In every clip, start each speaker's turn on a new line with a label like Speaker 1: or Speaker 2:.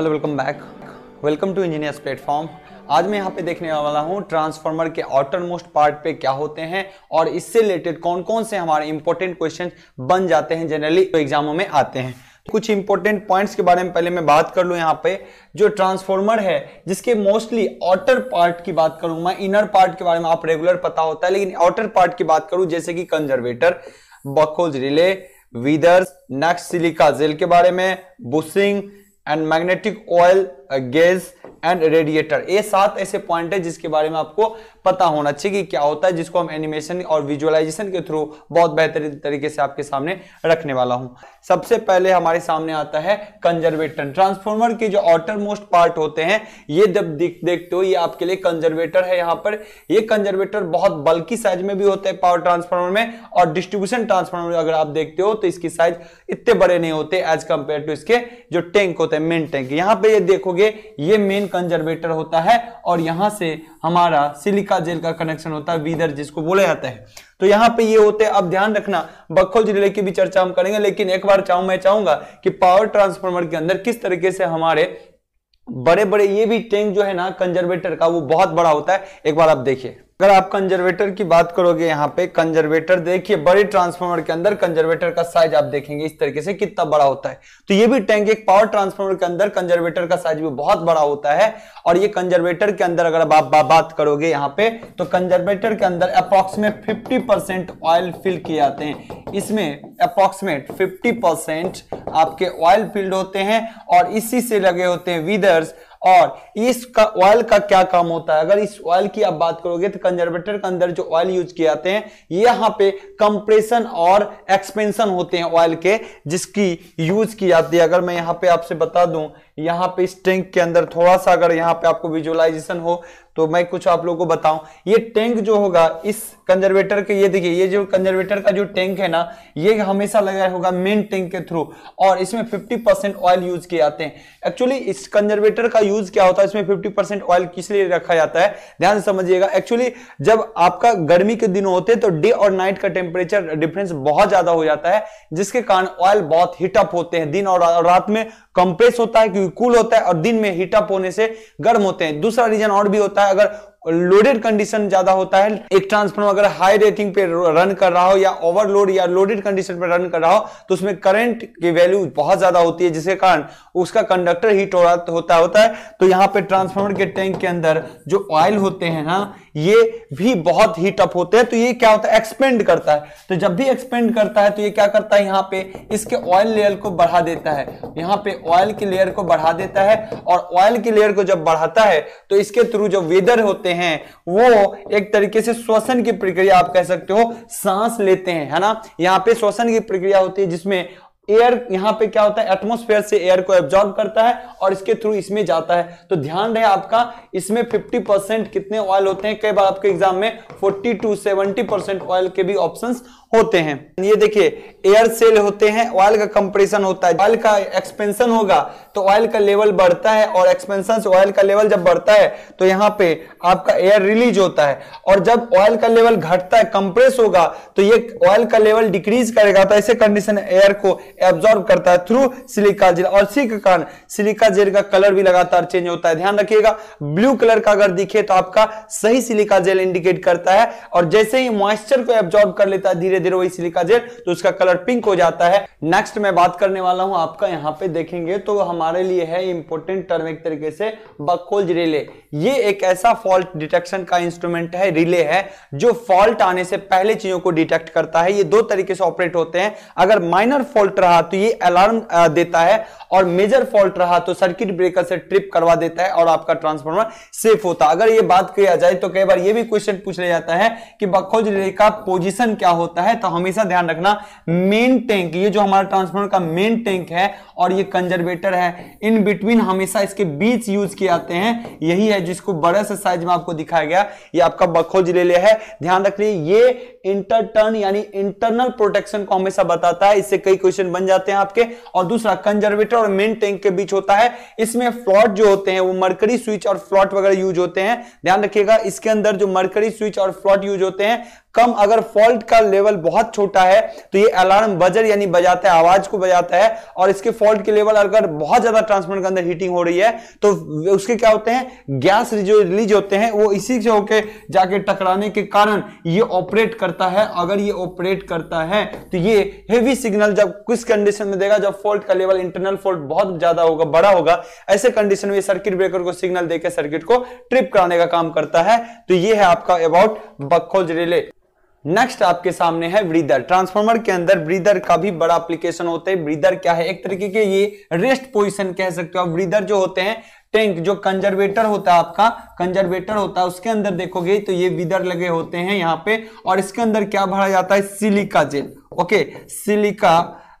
Speaker 1: hello welcome back welcome to engineers platform आज मैं यहाँ पे देखने वाला हूँ ट्रांसफार्मर के आउटर मोस्ट पार्ट पे क्या होते हैं और इससे रिलेटेड कौन कौन से हमारे इंपॉर्टेंट क्वेश्चन बन जाते हैं जनरली तो एग्जामों में आते हैं कुछ इंपॉर्टेंट पॉइंट्स के बारे में पहले मैं बात कर लू यहाँ पे जो ट्रांसफॉर्मर है जिसके मोस्टली आउटर पार्ट की बात करूं मैं इनर पार्ट के बारे में आप रेगुलर पता होता है लेकिन आउटर पार्ट की बात करूं जैसे कि कंजर्वेटर बकोज रिले विदर्स नक्स सिलिका जेल के बारे में bushing and magnetic oil gas and radiator ये सात ऐसे पॉइंट है जिसके बारे में आपको पता होना चाहिए कि क्या होता है जिसको हम एनिमेशन और विजुअलाइजेशन के थ्रू बहुत बेहतरीन तरीके से आपके सामने रखने वाला हूं सबसे पहले हमारे सामने आता है कंजर्वेटर ट्रांसफॉर्मर के जो आउटर मोस्ट पार्ट होते हैं ये जब देखते हो ये आपके लिए कंजर्वेटर है यहाँ पर ये कंजर्वेटर बहुत बल्कि साइज में भी होते हैं पावर ट्रांसफॉर्मर में और डिस्ट्रीब्यूशन ट्रांसफॉर्मर अगर आप देखते हो तो इसकी साइज इतने बड़े नहीं होते एज कंपेयर टू इसके जो टैंक होते हैं मेन टैंक यहाँ पे देखोगे होंगे ये मेन कंजर्वेटर होता है और यहां से हमारा सिलिका जेल का कनेक्शन होता है वीदर जिसको बोला जाता है तो यहाँ पे ये होते हैं अब ध्यान रखना बखोल जिले की भी चर्चा हम करेंगे लेकिन एक बार चाहूं मैं चाहूंगा कि पावर ट्रांसफॉर्मर के अंदर किस तरीके से हमारे बड़े बड़े ये भी टैंक जो है ना कंजर्वेटर का वो बहुत बड़ा होता है एक बार आप देखिए अगर आप कंजर्वेटर की बात करोगे यहाँ पे कंजर्वेटर देखिए बड़े ट्रांसफार्मर के अंदर कंजर्वेटर का साइज आप देखेंगे इस तरीके से कितना बड़ा होता है तो ये भी टैंक एक पावर ट्रांसफार्मर के अंदर कंजर्वेटर का साइज भी बहुत बड़ा होता है और ये कंजर्वेटर के अंदर अगर आप बात करोगे यहाँ पे तो कंजर्वेटर के अंदर अप्रोक्सीमेट फिफ्टी ऑयल फिल किए जाते हैं इसमें अप्रोक्सीमेट फिफ्टी आपके ऑयल फिल्ड होते हैं और इसी से लगे होते हैं विदर्स और इस ऑयल का, क्या काम होता है अगर इस ऑयल की आप बात करोगे तो कंजर्वेटर के अंदर जो ऑयल यूज किए जाते हैं यहाँ पे कंप्रेशन और एक्सपेंशन होते हैं ऑयल के जिसकी यूज की जाती है अगर मैं यहाँ पे आपसे बता दूं यहाँ पे टैंक के अंदर थोड़ा सा अगर यहाँ पे आपको विजुअलाइजेशन हो तो मैं कुछ आप लोगों को बताऊं ये टैंक जो होगा इस कंजर्वेटर के ये देखिए ये जो कंजर्वेटर का जो टैंक है ना ये हमेशा लगा होगा मेन टैंक के थ्रू और इसमें 50 परसेंट ऑयल यूज किए जाते हैं एक्चुअली इस कंजर्वेटर का यूज क्या होता है इसमें 50 परसेंट ऑयल किस लिए रखा जाता है ध्यान से समझिएगा एक्चुअली जब आपका गर्मी के दिन होते हैं तो डे और नाइट का टेम्परेचर डिफरेंस बहुत ज्यादा हो जाता है जिसके कारण ऑयल बहुत हीटअप होते हैं दिन और रात में कंप्रेस होता है क्योंकि बिल्कुल कूल होता है और दिन में हीटअप होने से गर्म होते हैं दूसरा रीजन और भी होता है अगर लोडेड कंडीशन ज्यादा होता है एक ट्रांसफार्मर अगर हाई रेटिंग पे रन कर रहा हो या ओवरलोड या लोडेड कंडीशन पे रन कर रहा हो तो उसमें करंट की वैल्यू बहुत ज्यादा होती है जिसके कारण उसका कंडक्टर हीट हो तो होता होता है तो यहाँ पे ट्रांसफार्मर के टैंक के अंदर जो ऑयल होते हैं ना ये भी बहुत हीट अप होते हैं तो ये क्या होता है एक्सपेंड करता है तो जब भी एक्सपेंड करता है तो ये क्या करता है यहाँ पे इसके ऑयल लेयर को बढ़ा देता है यहाँ पे ऑयल की लेयर को बढ़ा देता है और ऑयल की लेयर को जब बढ़ाता है तो इसके थ्रू जो वेदर होते होते हैं वो एक तरीके से श्वसन की प्रक्रिया आप कह सकते हो सांस लेते हैं है ना यहाँ पे श्वसन की प्रक्रिया होती है जिसमें एयर यहाँ पे क्या होता है एटमोस्फेयर से एयर को एब्जॉर्ब करता है और इसके थ्रू इसमें जाता है तो ध्यान रहे आपका इसमें 50 परसेंट कितने ऑयल होते हैं कई बार आपके एग्जाम में 40 टू 70 परसेंट ऑयल के भी ऑप्शंस होते हैं ये देखिए एयर सेल होते हैं ऑयल का कंप्रेशन होता है ऑयल का एक्सपेंशन होगा तो ऑयल का लेवल बढ़ता है और एक्सपेंशन से ऑयल का लेवल जब बढ़ता है तो यहाँ पे आपका एयर रिलीज होता है और जब ऑयल का लेवल घटता है कंप्रेस होगा तो ये ऑयल का लेवल डिक्रीज करेगा तो ऐसे कंडीशन एयर को एब्जॉर्ब करता है थ्रू सिलिका जेल और इसी के कारण सिलिका जेल का कलर भी लगातार चेंज होता है ध्यान रखिएगा ब्लू कलर का अगर दिखे तो आपका सही सिलिका जेल इंडिकेट करता है और जैसे ही मॉइस्चर को एब्जॉर्ब कर लेता है धीरे धीरे धीरे वही सिलिका जेल तो उसका कलर पिंक हो जाता है नेक्स्ट मैं बात करने वाला हूं आपका यहाँ पे देखेंगे तो हमारे लिए है इंपोर्टेंट टर्म एक तरीके से बकोल रिले ये एक ऐसा फॉल्ट डिटेक्शन का इंस्ट्रूमेंट है रिले है जो फॉल्ट आने से पहले चीजों को डिटेक्ट करता है ये दो तरीके से ऑपरेट होते हैं अगर माइनर फॉल्ट रहा तो ये अलार्म देता है और मेजर फॉल्ट रहा तो सर्किट ब्रेकर से ट्रिप करवा देता है और आपका ट्रांसफार्मर सेफ होता है अगर ये बात किया जाए तो कई बार ये भी क्वेश्चन पूछ लिया जाता है कि बकोल्ज रिले का पोजिशन क्या होता है है तो हमेशा ध्यान रखना मेन टैंक ये जो हमारा ट्रांसफार्मर का मेन टैंक है और ये कंजर्वेटर है इन बिटवीन हमेशा इसके बीच यूज किए जाते हैं यही है जिसको बड़े से साइज में आपको दिखाया गया ये आपका बखोज ले लिया है ध्यान रख लिए ये इंटरटर्न यानी इंटरनल प्रोटेक्शन को हमेशा बताता है इससे कई क्वेश्चन बन जाते हैं आपके और दूसरा कंजर्वेटर और मेन टैंक के बीच होता है इसमें फ्लॉट जो होते हैं वो मरकरी स्विच और फ्लॉट वगैरह यूज होते हैं ध्यान रखिएगा इसके अंदर जो मरकरी स्विच और फ्लॉट यूज होते हैं कम अगर फॉल्ट का लेवल बहुत छोटा है तो ये अलार्म बजर यानी बजाता है आवाज को बजाता है और इसके फॉल्ट के लेवल अगर बहुत ज्यादा ट्रांसफॉर्मर के अंदर हीटिंग हो रही है तो उसके क्या होते हैं गैस जो रिलीज होते हैं वो इसी से होके जाके टकराने के कारण ये ऑपरेट करता है अगर ये ऑपरेट करता है तो ये हेवी सिग्नल जब किस कंडीशन में देगा जब फॉल्ट का लेवल इंटरनल फॉल्ट बहुत ज्यादा होगा बड़ा होगा ऐसे कंडीशन में सर्किट ब्रेकर को सिग्नल देकर सर्किट को ट्रिप कराने का काम करता है तो ये है आपका अबाउट बखोज रिले नेक्स्ट आपके सामने है ब्रीदर ट्रांसफार्मर के अंदर ब्रीदर का भी बड़ा एप्लीकेशन होता है ब्रीदर क्या है एक तरीके के ये रेस्ट पोजिशन कह सकते हो ब्रीदर जो होते हैं टैंक जो कंजर्वेटर होता है आपका कंजर्वेटर होता है उसके अंदर देखोगे तो ये विदर लगे होते हैं यहाँ पे और इसके अंदर क्या भरा जाता है silica gel okay silica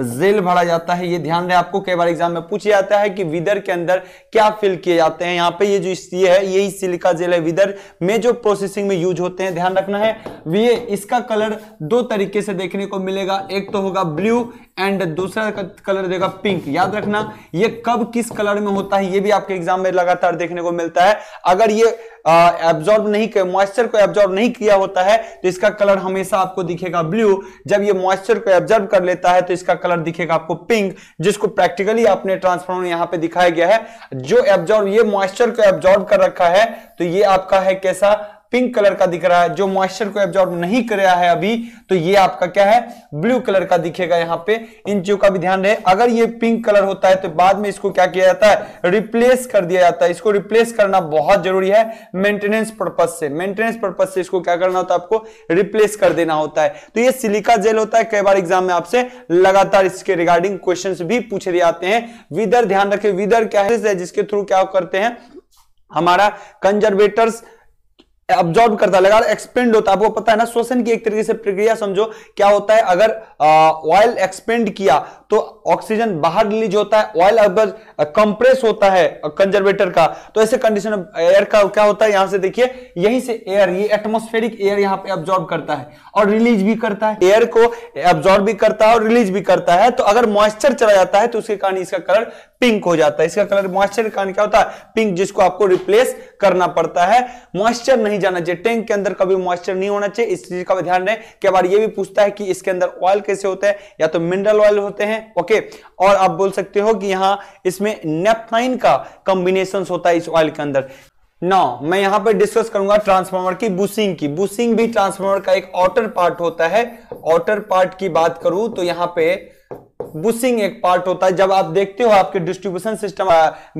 Speaker 1: gel भरा जाता है ये ध्यान रहे आपको कई बार एग्जाम में पूछा जाता है कि विदर के अंदर क्या फिल किए जाते हैं यहाँ पे ये जो ये है यही सिलिका जेल है विदर में जो प्रोसेसिंग में यूज होते हैं ध्यान रखना है तो ये इसका कलर दो तरीके से देखने को मिलेगा एक तो होगा ब्लू एंड दूसरा कलर देगा पिंक याद रखना ये कब किस कलर में होता है ये भी आपके एग्जाम में लगातार देखने को मिलता है अगर ये एब्जॉर्ब नहीं कर मॉइस्चर को एब्जॉर्ब नहीं किया होता है तो इसका कलर हमेशा आपको दिखेगा ब्लू जब ये मॉइस्चर को एब्जॉर्ब कर लेता है तो इसका कलर दिखेगा आपको पिंक जिसको प्रैक्टिकली आपने ट्रांसफॉर्मर यहाँ पे दिखाया गया है जो एब्जॉर्ब ये मॉइस्चर को एब्जॉर्ब कर रखा है तो ये आपका है कैसा पिंक कलर का दिख रहा है जो मॉइस्चर को एब्जॉर्ब नहीं कर रहा है अभी तो ये आपका क्या है ब्लू कलर का दिखेगा यहाँ पे इन चीजों का भी ध्यान रहे अगर ये पिंक कलर होता है तो बाद में इसको क्या किया जाता है रिप्लेस कर दिया जाता है इसको रिप्लेस करना बहुत जरूरी है मेंटेनेंस पर्पज से मेंटेनेंस पर्पज से इसको क्या करना होता है आपको रिप्लेस कर देना होता है तो ये सिलिका जेल होता है कई बार एग्जाम में आपसे लगातार इसके रिगार्डिंग क्वेश्चन भी पूछे जाते हैं विदर ध्यान रखे विदर क्या है जिसके थ्रू क्या करते हैं हमारा कंजर्वेटर्स अब्जॉर्ब करता है लगातार एक्सपेंड होता है आपको पता है ना श्वसन की एक तरीके से प्रक्रिया समझो क्या होता है अगर ऑयल एक्सपेंड किया तो ऑक्सीजन बाहर रिलीज होता है ऑयल अगर कंप्रेस होता है कंजर्वेटर का तो ऐसे कंडीशन एयर का क्या होता है यहां से देखिए यहीं से एयर ये एटमोस्फेरिक एयर यहाँ पे अब्जॉर्ब करता है और रिलीज भी करता है एयर को एब्जॉर्ब भी करता है और रिलीज भी करता है तो अगर मॉइस्चर चला जाता है तो उसके कारण इसका कलर पिंक हो जाता है इसका कलर मॉइस्चर कारण क्या होता है पिंक जिसको आपको रिप्लेस करना पड़ता है मॉइस्चर नहीं जाना चाहिए टैंक के अंदर कभी मॉइस्चर नहीं होना चाहिए इस चीज का ध्यान रहे कई बार ये भी पूछता है कि इसके अंदर ऑयल कैसे तो होते हैं या तो मिनरल ऑयल होते हैं ओके और आप बोल सकते हो कि यहां इसमें नेपथाइन का कॉम्बिनेशन होता है इस ऑयल के अंदर no, मैं यहां पर डिस्कस करूंगा ट्रांसफार्मर की बुशिंग की बुशिंग भी ट्रांसफार्मर का एक आउटर पार्ट होता है आउटर पार्ट की बात करूं तो यहां पे बुशिंग एक पार्ट होता है जब आप देखते हो आपके डिस्ट्रीब्यूशन सिस्टम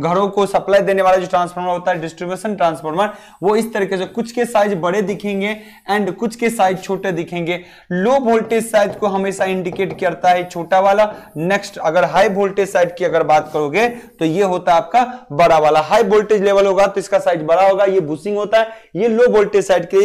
Speaker 1: घरों को सप्लाई देने वाला जो ट्रांसफार्मर होता है डिस्ट्रीब्यूशन ट्रांसफार्मर वो इस तरीके से कुछ के साइज बड़े दिखेंगे एंड कुछ के साइज छोटे दिखेंगे लो वोल्टेज साइज को हमेशा इंडिकेट करता है छोटा वाला नेक्स्ट अगर हाई वोल्टेज साइड की अगर बात करोगे तो ये होता है आपका बड़ा वाला हाई वोल्टेज लेवल होगा तो इसका साइज बड़ा होगा ये बुशिंग होता है ये लो वोल्टेज साइड के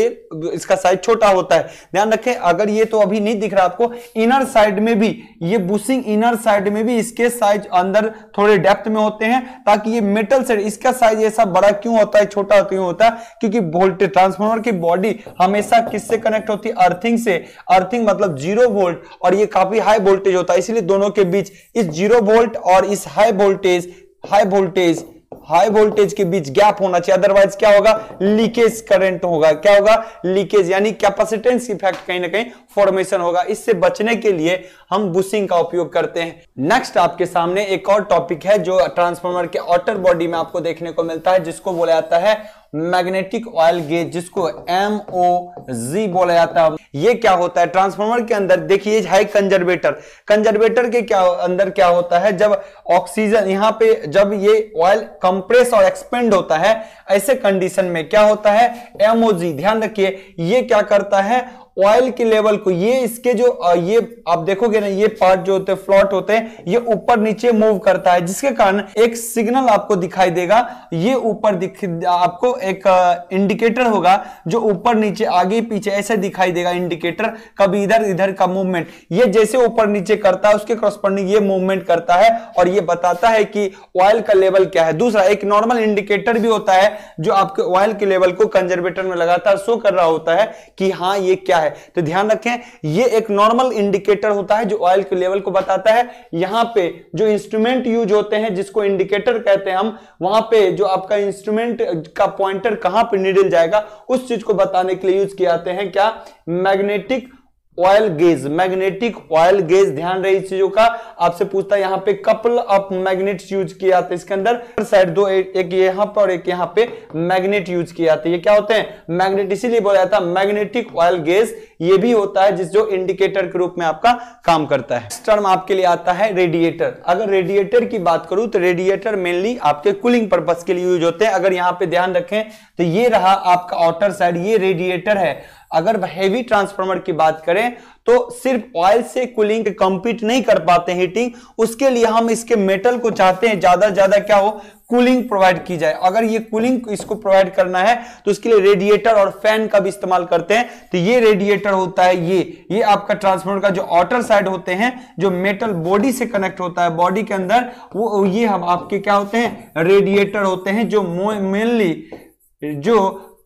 Speaker 1: इसका साइज छोटा होता है ध्यान रखें अगर ये तो अभी नहीं दिख रहा आपको इनर साइड में भी ये बुशिंग इनर साइड में भी इसके साइज अंदर थोड़े डेप्थ में होते हैं ताकि ये मेटल साइड इसका साइज ऐसा बड़ा क्यों होता है छोटा क्यों होता है क्योंकि वोल्टेज ट्रांसफॉर्मर की बॉडी हमेशा किससे कनेक्ट होती है अर्थिंग से अर्थिंग मतलब जीरो वोल्ट और ये काफी हाई वोल्टेज होता है इसलिए दोनों के बीच इस जीरो वोल्ट और इस high voltage high voltage high voltage के बीच गैप होना चाहिए अदरवाइज क्या होगा लीकेज करंट होगा क्या होगा लीकेज यानी कैपेसिटेंस इफेक्ट कहीं ना कहीं फॉर्मेशन होगा इससे बचने के लिए हम बुशिंग का उपयोग करते हैं नेक्स्ट आपके सामने एक और टॉपिक है जो ट्रांसफॉर्मर के ऑटर बॉडी में आपको देखने को मिलता है जिसको बोला जाता है मैग्नेटिक ऑयल गेज जिसको एम ओ जी बोला जाता है ये क्या होता है ट्रांसफार्मर के अंदर देखिए है कंजर्वेटर कंजर्वेटर के क्या अंदर क्या होता है जब ऑक्सीजन यहां पे जब ये ऑयल कंप्रेस और एक्सपेंड होता है ऐसे कंडीशन में क्या होता है एमओजी ध्यान रखिए ये क्या करता है ऑयल के लेवल को ये इसके जो ये आप देखोगे ना ये पार्ट जो होते हैं फ्लॉट होते हैं ये ऊपर नीचे मूव करता है जिसके कारण एक सिग्नल आपको दिखाई देगा ये ऊपर आपको एक इंडिकेटर होगा जो ऊपर नीचे आगे पीछे ऐसे दिखाई देगा इंडिकेटर कभी इधर इधर का मूवमेंट ये जैसे ऊपर नीचे करता है उसके क्रॉसपॉन्डिंग ये मूवमेंट करता है और ये बताता है कि ऑयल का लेवल क्या है दूसरा एक नॉर्मल इंडिकेटर भी होता है जो आपके ऑयल के लेवल को कंजर्वेटर में लगातार शो कर रहा होता है कि हाँ ये क्या है है तो ध्यान रखें ये एक नॉर्मल इंडिकेटर होता है जो ऑयल के लेवल को बताता है यहां पे जो इंस्ट्रूमेंट यूज होते हैं जिसको इंडिकेटर कहते हैं हम वहां पे जो आपका इंस्ट्रूमेंट का पॉइंटर कहां पर निडल जाएगा उस चीज को बताने के लिए यूज किया जाते हैं क्या magnetic oil gauge magnetic oil gauge ध्यान रही चीजों का आपसे पूछता है यहाँ पे कपल ऑफ मैग्नेट यूज किया जाता है इसके अंदर साइड दो एक यहाँ पर और एक यहाँ पे मैग्नेट यूज किया जाता है ये क्या होते हैं मैग्नेट इसीलिए बोला जाता है मैग्नेटिक ऑयल गेज ये भी होता है जिस जो इंडिकेटर के रूप में आपका काम करता है टर्म आपके लिए आता है रेडिएटर अगर रेडिएटर की बात करूं तो रेडिएटर मेनली आपके कूलिंग पर्पज के लिए यूज होते हैं अगर यहाँ पे ध्यान रखें तो ये रहा आपका आउटर साइड ये रेडिएटर है अगर हेवी ट्रांसफार्मर की बात करें तो सिर्फ ऑयल से कूलिंग कंपीट नहीं कर पाते हीटिंग उसके लिए हम इसके मेटल को चाहते हैं ज्यादा ज्यादा क्या हो कूलिंग प्रोवाइड की जाए अगर ये कूलिंग इसको प्रोवाइड करना है तो उसके लिए रेडिएटर और फैन का भी इस्तेमाल करते हैं तो ये रेडिएटर होता है ये ये आपका ट्रांसफार्मर का जो आउटर साइड होते हैं जो मेटल बॉडी से कनेक्ट होता है बॉडी के अंदर वो ये हम आपके क्या होते हैं रेडिएटर होते हैं जो मेनली जो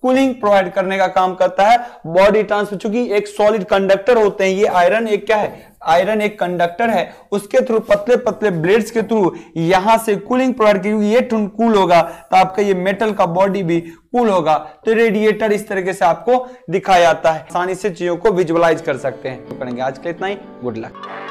Speaker 1: कूलिंग प्रोवाइड करने का काम करता है बॉडी ट्रांसफर चूंकि एक सॉलिड कंडक्टर होते हैं ये आयरन एक क्या है आयरन एक कंडक्टर है उसके थ्रू पतले पतले ब्लेड्स के थ्रू यहां से कूलिंग प्रोवाइड क्योंकि ये टून कूल होगा तो आपका ये मेटल का बॉडी भी कूल होगा तो रेडिएटर इस तरीके से आपको दिखाया जाता है आसानी से चीजों को विजुअलाइज कर सकते हैं तो करेंगे आज के इतना ही गुड लक